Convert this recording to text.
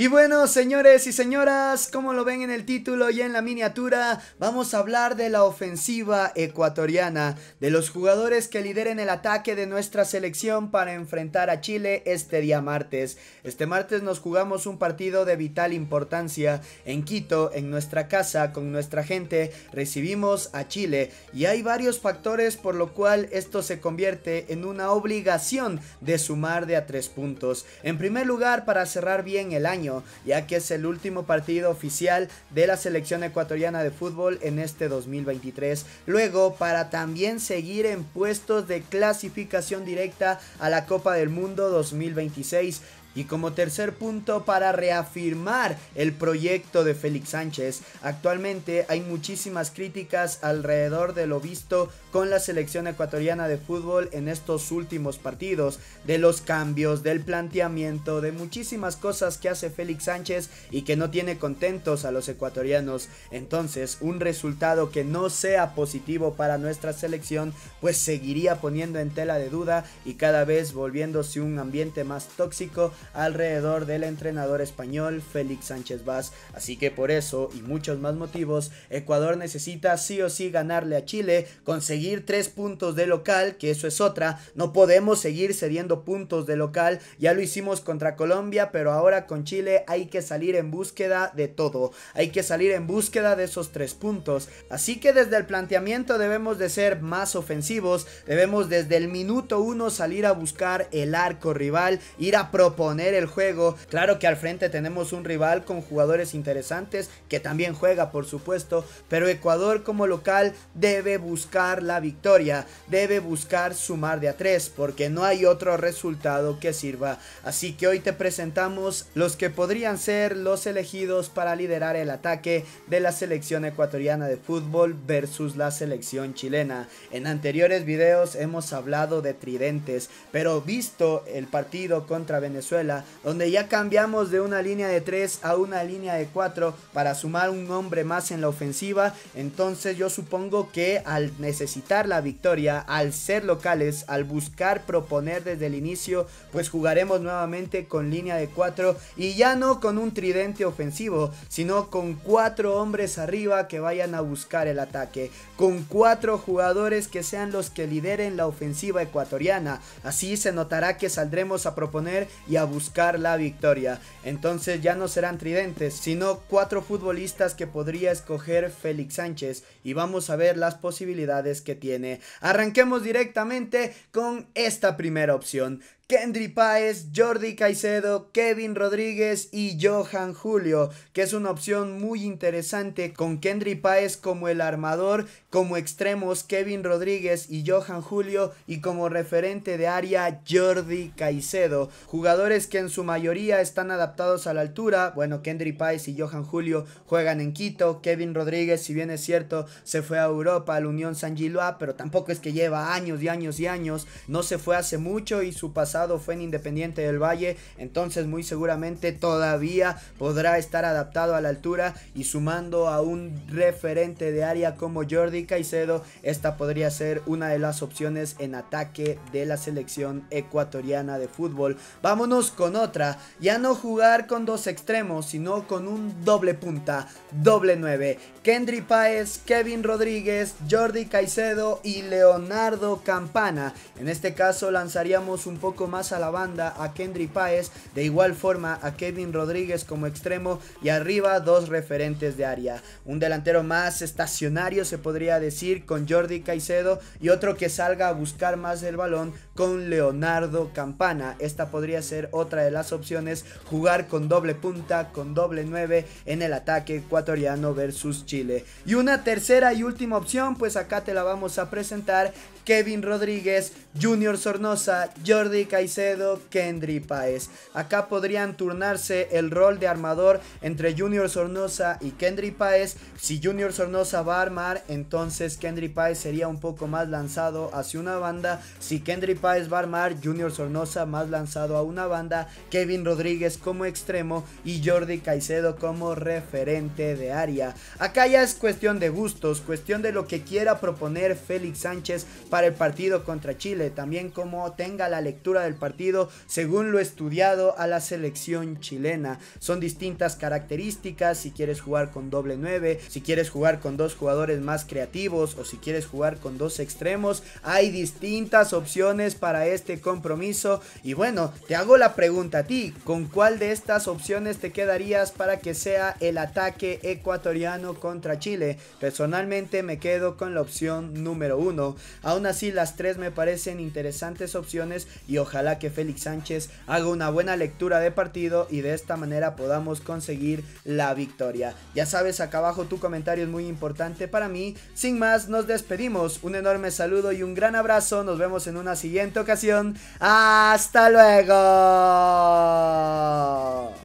Y bueno, señores y señoras, como lo ven en el título y en la miniatura, vamos a hablar de la ofensiva ecuatoriana, de los jugadores que lideren el ataque de nuestra selección para enfrentar a Chile este día martes. Este martes nos jugamos un partido de vital importancia en Quito, en nuestra casa, con nuestra gente, recibimos a Chile y hay varios factores por lo cual esto se convierte en una obligación de sumar de a tres puntos. En primer lugar, para cerrar bien el año, ya que es el último partido oficial de la selección ecuatoriana de fútbol en este 2023. Luego, para también seguir en puestos de clasificación directa a la Copa del Mundo 2026. Y como tercer punto, para reafirmar el proyecto de Félix Sánchez, actualmente hay muchísimas críticas alrededor de lo visto con la selección ecuatoriana de fútbol en estos últimos partidos, de los cambios, del planteamiento, de muchísimas cosas que hace Félix Sánchez y que no tiene contentos a los ecuatorianos. Entonces, un resultado que no sea positivo para nuestra selección, pues seguiría poniendo en tela de duda y cada vez volviéndose un ambiente más tóxico alrededor del entrenador español Félix Sánchez Vaz. Así que por eso y muchos más motivos, Ecuador necesita sí o sí ganarle a Chile, conseguir tres puntos de local, que eso es otra. No podemos seguir cediendo puntos de local. Ya lo hicimos contra Colombia, pero ahora con Chile hay que salir en búsqueda de todo. Hay que salir en búsqueda de esos tres puntos. Así que desde el planteamiento debemos de ser más ofensivos. Debemos desde el minuto uno salir a buscar el arco rival, ir a proponer el juego. Claro que al frente tenemos un rival con jugadores interesantes que también juega, por supuesto, pero Ecuador como local debe buscar la victoria, debe buscar sumar de a tres, porque no hay otro resultado que sirva. Así que hoy te presentamos los que podrían ser los elegidos para liderar el ataque de la selección ecuatoriana de fútbol versus la selección chilena. En anteriores videos hemos hablado de tridentes, pero visto el partido contra Venezuela, donde ya cambiamos de una línea de 3 a una línea de 4 para sumar un hombre más en la ofensiva, entonces yo supongo que al necesitar la victoria, al ser locales, al buscar proponer desde el inicio, pues jugaremos nuevamente con línea de 4 y ya no con un tridente ofensivo, sino con cuatro hombres arriba que vayan a buscar el ataque, con cuatro jugadores que sean los que lideren la ofensiva ecuatoriana. Así se notará que saldremos a proponer y a buscar la victoria. Entonces ya no serán tridentes, sino cuatro futbolistas que podría escoger Félix Sánchez y vamos a ver las posibilidades que tiene. Arranquemos directamente con esta primera opción. Kendry Páez, Jordi Caicedo, Kevin Rodríguez y Johan Julio, que es una opción muy interesante con Kendry Paez como el armador, como extremos Kevin Rodríguez y Johan Julio y como referente de área Jordi Caicedo. Jugadores que en su mayoría están adaptados a la altura, bueno, Kendry Páez y Johan Julio juegan en Quito, Kevin Rodríguez, si bien es cierto, se fue a Europa, al Unión San Giloa, pero tampoco es que lleva años y años y años, no se fue hace mucho y su pasado fue en Independiente del Valle, entonces muy seguramente todavía podrá estar adaptado a la altura y sumando a un referente de área como Jordi Caicedo, esta podría ser una de las opciones en ataque de la selección ecuatoriana de fútbol. Vámonos con otra, ya no jugar con dos extremos, sino con un doble punta, doble 9. Kendry Paez Kevin Rodríguez, Jordi Caicedo y Leonardo Campana. En este caso lanzaríamos un poco más a la banda, a Kendry Páez, de igual forma a Kevin Rodríguez como extremo y arriba dos referentes de área. Un delantero más estacionario se podría decir con Jordi Caicedo y otro que salga a buscar más el balón con Leonardo Campana. Esta podría ser otra de las opciones, jugar con doble punta, con doble 9 en el ataque ecuatoriano versus Chile. Y una tercera y última opción, pues acá te la vamos a presentar. Kevin Rodríguez, Junior Sornosa, Jordi Caicedo, Kendry Paez. Acá podrían turnarse el rol de armador entre Junior Sornosa y Kendry Paez. Si Junior Sornosa va a armar, entonces Kendry Paez sería un poco más lanzado hacia una banda. Si Kendry Paez va a armar, Junior Sornosa más lanzado a una banda. Kevin Rodríguez como extremo y Jordi Caicedo como referente de área. Acá ya es cuestión de gustos, cuestión de lo que quiera proponer Félix Sánchez para el partido contra Chile. También como tenga la lectura del partido según lo estudiado a la selección chilena. Son distintas características, si quieres jugar con doble 9, si quieres jugar con dos jugadores más creativos o si quieres jugar con dos extremos, hay distintas opciones para este compromiso. Y bueno, te hago la pregunta a ti, ¿con cuál de estas opciones te quedarías para que sea el ataque ecuatoriano contra Chile? Personalmente me quedo con la opción número 1. Aún así, las tres me parecen interesantes opciones y Ojalá que Félix Sánchez haga una buena lectura de partido y de esta manera podamos conseguir la victoria. Ya sabes, acá abajo tu comentario es muy importante para mí. Sin más, nos despedimos. Un enorme saludo y un gran abrazo. Nos vemos en una siguiente ocasión. Hasta luego.